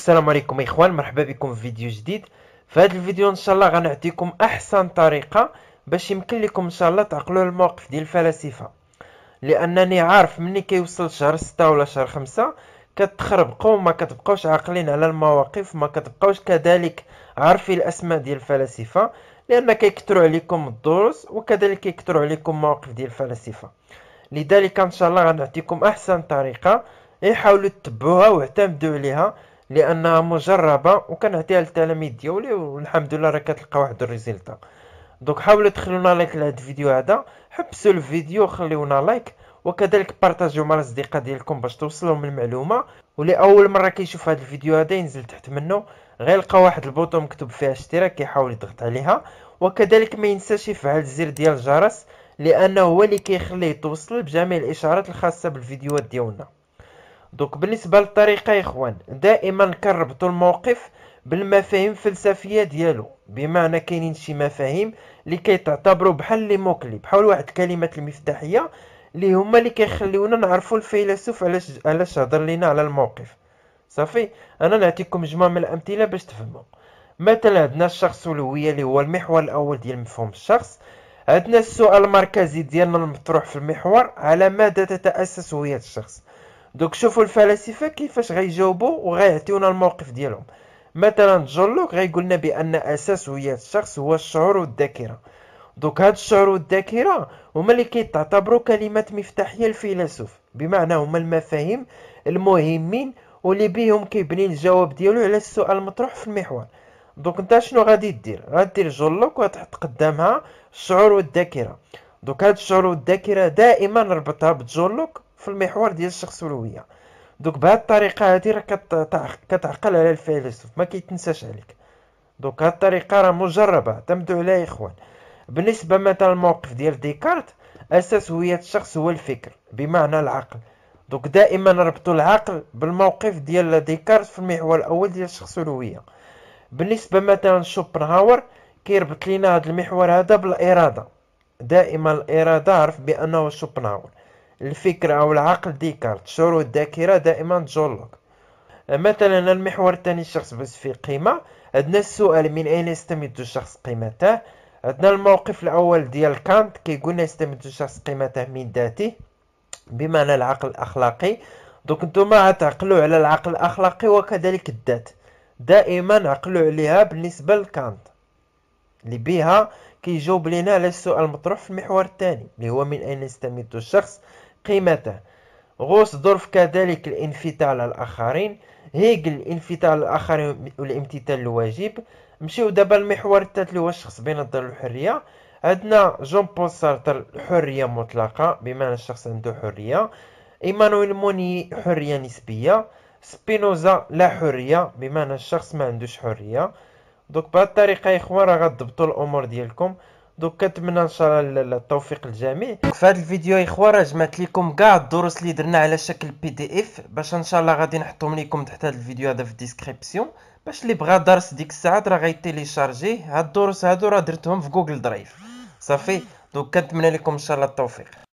السلام عليكم اخوان مرحبا بكم في فيديو جديد في هذا الفيديو ان شاء الله غنعطيكم احسن طريقه باش يمكن لكم ان شاء الله تعقلوا الموقف ديال الفلاسفه لانني عارف مني كيوصل شهر ستة ولا شهر خمسة كتخربقوا وما كتبقاوش عاقلين على المواقف ما كتبقاوش كذلك عارفين الاسماء ديال الفلاسفه لان كيكثروا عليكم الدروس وكذلك كيكثروا عليكم مواقف ديال الفلاسفه لذلك ان شاء الله غنعطيكم احسن طريقه يحاولوا تتبعوها واعتمدوا عليها لانها مجربه وكنعطيها للتلاميذ ديالي والحمد لله راه كتلقى واحد الريزلت دونك حاولوا تخلونا لايك لهاد الفيديو هذا حبسوا الفيديو خليونا لايك وكذلك بارطاجيو مع الاصدقاء ديالكم باش توصلهم المعلومه ولاول مره كيشوف هذا الفيديو هذا ينزل تحت منه غيلقى واحد البوطو مكتوب فيها اشتراك يحاول يضغط عليها وكذلك ما ينساش يفعل زر ديال الجرس لانه هو اللي كيخليه توصل بجميع الاشارات الخاصه بالفيديوهات ديالنا دوك بالنسبه للطريقه يا اخوان دائما كنربطوا الموقف بالمفاهيم الفلسفيه ديالو بمعنى كاينين شي مفاهيم اللي كيتعتبروا بحال لي موكلي بحال واحد الكلمات المفتاحيه اللي هما اللي كيخليونا نعرفوا الفيلسوف علاش علاش هضر لينا على الموقف صافي انا نعطيكم مجموعه من الامثله باش تفهموا مثلا عندنا الشخص الهوية اللي هو المحور الاول ديال مفهوم الشخص عندنا السؤال المركزي ديالنا المطروح في المحور على ماذا تتاسس هويه الشخص دوك شوفوا الفلاسفه كيفاش غيجاوبوا وغيعطيونا الموقف ديالهم مثلا جون لوك غيقول لنا بان اساس هويه الشخص هو الشعور والذاكره دوك هاد الشعور والذاكره هما اللي كيتعتبروا كلمات مفتاحيه للفيلسوف بمعنى هما المفاهيم المهمين واللي بيهم كيبني الجواب ديالو على السؤال المطروح في المحور دوك نتا شنو غادي دير غادي جون لوك وتحط قدامها الشعور والذاكره دوك هاد الشعور والذاكره دائما ربطها بجون لوك في المحور ديال الشخص والهويه دوك بهاد الطريقه هادي راه كتعقل على الفيلسوف ما كيتنساش عليك دوك هاد الطريقه راه مجربه اعتمدوا عليها يا اخوان بالنسبه مثلا الموقف ديال ديكارت اساس هويه الشخص هو الفكر بمعنى العقل دوك دائما ربطوا العقل بالموقف ديال ديكارت في المحور الاول ديال الشخص والهويه بالنسبه مثلا شوبنهاور كيربط لينا هذا المحور هذا بالاراده دائما الاراده عرف بانه شوبنهاور الفكر أو العقل ديكارت شروط الذاكرة دائما جولوك مثلا المحور الثاني الشخص بس في قيمة عندنا السؤال من أين يستمد الشخص قيمته عندنا الموقف الأول ديال كانت كيقولنا يستمد الشخص قيمته من ذاته بمعنى العقل الأخلاقي دوك نتوما تعقلوا على العقل الأخلاقي وكذلك الذات دائما عقلوا عليها بالنسبة لكانت اللي بها كيجاوب لينا على السؤال المطروح في المحور الثاني اللي هو من أين يستمد الشخص قيمته دورف كذلك الانفتال على الآخرين هيجل الانفتال على الآخرين والامتثال الواجب نمشيو دابا المحور الثالث اللي هو الشخص بين بنظر الحرية عندنا جون بول سارتر الحرية مطلقة بمعنى الشخص عنده حرية ايمانويل موني حرية نسبية سبينوزا لا حرية بمعنى الشخص ما عندوش حرية دوك بهاد الطريقة يا اخوان راه غضبطوا الامور ديالكم دوك كنتمنى ان شاء الله التوفيق للجميع في هذا الفيديو يا اخوان راه جمعت لكم كاع الدروس اللي درنا على شكل بي دي اف باش ان شاء الله غادي نحطهم لكم تحت هذا الفيديو هذا في الديسكريبسيون باش اللي بغى درس ديك الساعات راه غيتيليشارجيه هاد الدروس هادو راه درتهم في جوجل درايف صافي دوك كنتمنى لكم ان شاء الله التوفيق